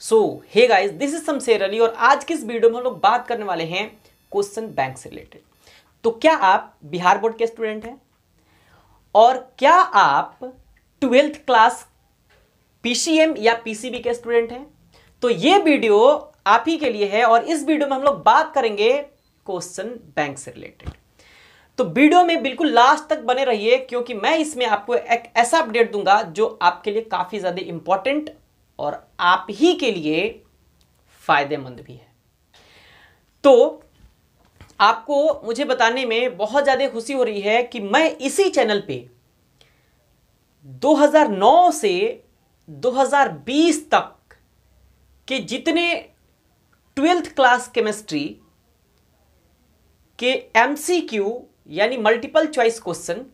so hey guys this is Sameer Ali और आज के इस वीडियो में हम लोग बात करने वाले हैं क्वेश्चन बैंक से रिलेटेड तो क्या आप बिहार बोर्ड के स्टूडेंट हैं और क्या आप ट्वेल्थ क्लास पीसीएम या पीसीबी के स्टूडेंट हैं तो ये वीडियो आप ही के लिए है और इस वीडियो में हम लोग बात करेंगे क्वेश्चन बैंक से रिलेटेड तो वीडियो में बिल्कुल लास्ट तक बने रहिए क्योंकि मैं इसमें आपको एक ऐसा अपडेट दूंगा जो आपके लिए काफ़ी ज़्यादा इंपॉर्टेंट और आप ही के लिए फायदेमंद भी है तो आपको मुझे बताने में बहुत ज़्यादा खुशी हो रही है कि मैं इसी चैनल पे 2009 से 2020 तक के जितने ट्वेल्थ क्लास केमिस्ट्री के एमसीक्यू यानी मल्टीपल चॉइस क्वेश्चन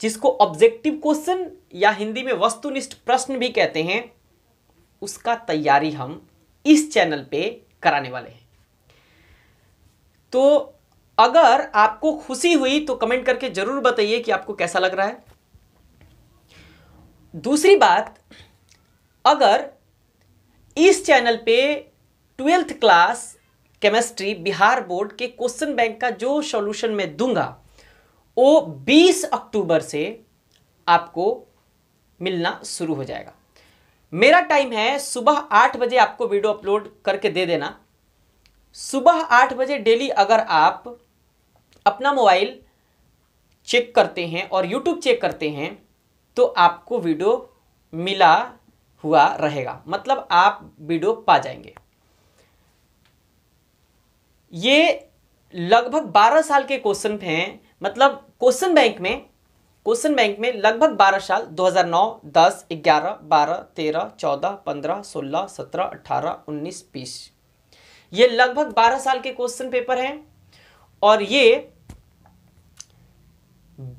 जिसको ऑब्जेक्टिव क्वेश्चन या हिंदी में वस्तुनिष्ठ प्रश्न भी कहते हैं उसका तैयारी हम इस चैनल पे कराने वाले हैं तो अगर आपको खुशी हुई तो कमेंट करके जरूर बताइए कि आपको कैसा लग रहा है दूसरी बात अगर इस चैनल पे twelfth class chemistry Bihar board के क्वेश्चन बैंक का जो सॉल्यूशन मैं दूंगा वो 20 अक्टूबर से आपको मिलना शुरू हो जाएगा मेरा टाइम है सुबह आठ बजे आपको वीडियो अपलोड करके दे देना सुबह आठ बजे डेली अगर आप अपना मोबाइल चेक करते हैं और यूट्यूब चेक करते हैं तो आपको वीडियो मिला हुआ रहेगा मतलब आप वीडियो पा जाएंगे ये लगभग 12 साल के क्वेश्चन हैं मतलब क्वेश्चन बैंक में क्वेश्चन बैंक में लगभग 12 साल 2009, 10, 11, 12, 13, 14, 15, 16, 17, 18, 19, 20 ये लगभग 12 साल के क्वेश्चन पेपर हैं और ये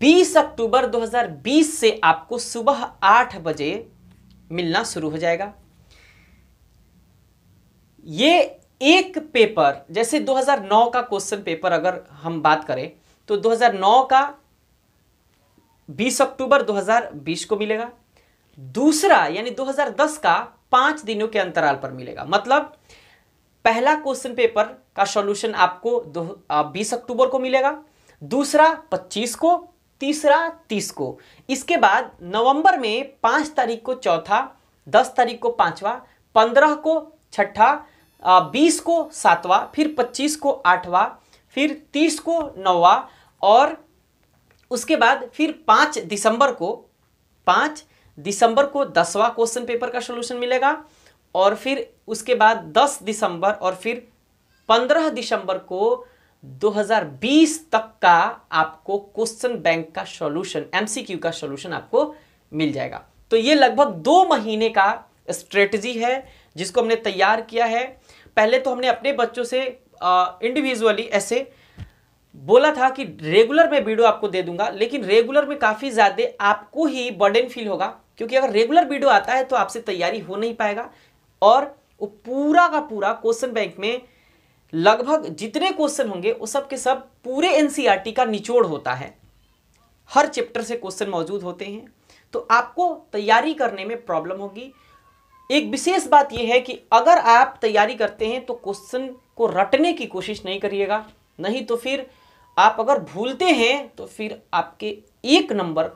20 अक्टूबर 2020 से आपको सुबह 8 बजे मिलना शुरू हो जाएगा ये एक पेपर जैसे 2009 का क्वेश्चन पेपर अगर हम बात करें तो 2009 का 20 अक्टूबर 2020 को मिलेगा दूसरा यानी 2010 का पांच दिनों के अंतराल पर मिलेगा मतलब पहला क्वेश्चन पेपर का सॉल्यूशन आपको दो बीस अक्टूबर को मिलेगा दूसरा 25 को तीसरा 30 को इसके बाद नवंबर में पांच तारीख को चौथा दस तारीख को पांचवा पंद्रह को छठा बीस को सातवा फिर पच्चीस को आठवां फिर तीस को नौवा और उसके बाद फिर पाँच दिसंबर को पाँच दिसंबर को दसवा क्वेश्चन पेपर का सोल्यूशन मिलेगा और फिर उसके बाद दस दिसंबर और फिर पंद्रह दिसंबर को 2020 तक का आपको क्वेश्चन बैंक का सॉल्यूशन एमसीक्यू का सॉल्यूशन आपको मिल जाएगा तो ये लगभग दो महीने का स्ट्रेटजी है जिसको हमने तैयार किया है पहले तो हमने अपने बच्चों से इंडिविजुअली ऐसे बोला था कि रेगुलर में वीडियो आपको दे दूंगा लेकिन रेगुलर में काफ़ी ज़्यादा आपको ही बर्डन फील होगा क्योंकि अगर रेगुलर वीडियो आता है तो आपसे तैयारी हो नहीं पाएगा और वो पूरा का पूरा क्वेश्चन बैंक में लगभग जितने क्वेश्चन होंगे वो सब के सब पूरे एनसीईआरटी e का निचोड़ होता है हर चैप्टर से क्वेश्चन मौजूद होते हैं तो आपको तैयारी करने में प्रॉब्लम होगी एक विशेष बात यह है कि अगर आप तैयारी करते हैं तो क्वेश्चन को रटने की कोशिश नहीं करिएगा नहीं तो फिर आप अगर भूलते हैं तो फिर आपके एक नंबर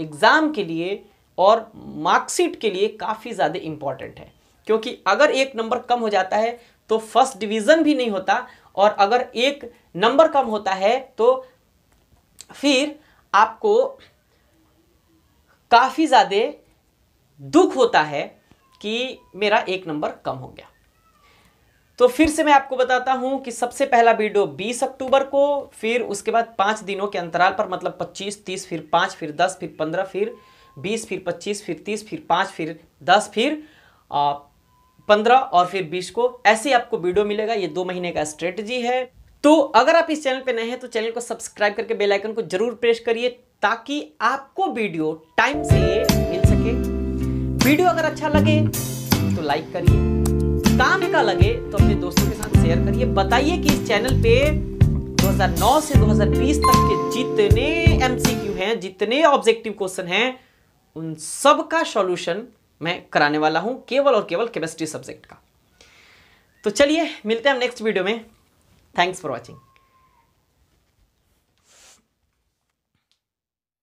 एग्ज़ाम के लिए और मार्कशीट के लिए काफ़ी ज़्यादा इम्पॉर्टेंट है क्योंकि अगर एक नंबर कम हो जाता है तो फर्स्ट डिवीज़न भी नहीं होता और अगर एक नंबर कम होता है तो फिर आपको काफ़ी ज़्यादा दुख होता है कि मेरा एक नंबर कम हो गया तो फिर से मैं आपको बताता हूं कि सबसे पहला वीडियो 20 अक्टूबर को फिर उसके बाद पाँच दिनों के अंतराल पर मतलब 25, 30, फिर 5, फिर 10, फिर 15, फिर 20, फिर 25, फिर 30, फिर 5, फिर 10, फिर पंद्रह 15 और फिर 20 को ऐसे आपको वीडियो मिलेगा ये दो महीने का स्ट्रेटजी है तो अगर आप इस चैनल पर नए हैं तो चैनल को सब्सक्राइब करके बेलाइकन को जरूर प्रेस करिए ताकि आपको वीडियो टाइम से मिल सके वीडियो अगर अच्छा लगे तो लाइक करिए काम का लगे तो अपने दोस्तों के साथ शेयर करिए बताइए कि इस चैनल पे 2009 से 2020 तक के जितने एमसीक्यू हैं जितने ऑब्जेक्टिव क्वेश्चन हैं उन सब का सॉल्यूशन मैं कराने वाला हूं केवल और केवल केमिस्ट्री सब्जेक्ट का तो चलिए मिलते हैं हम नेक्स्ट वीडियो में थैंक्स फॉर वॉचिंग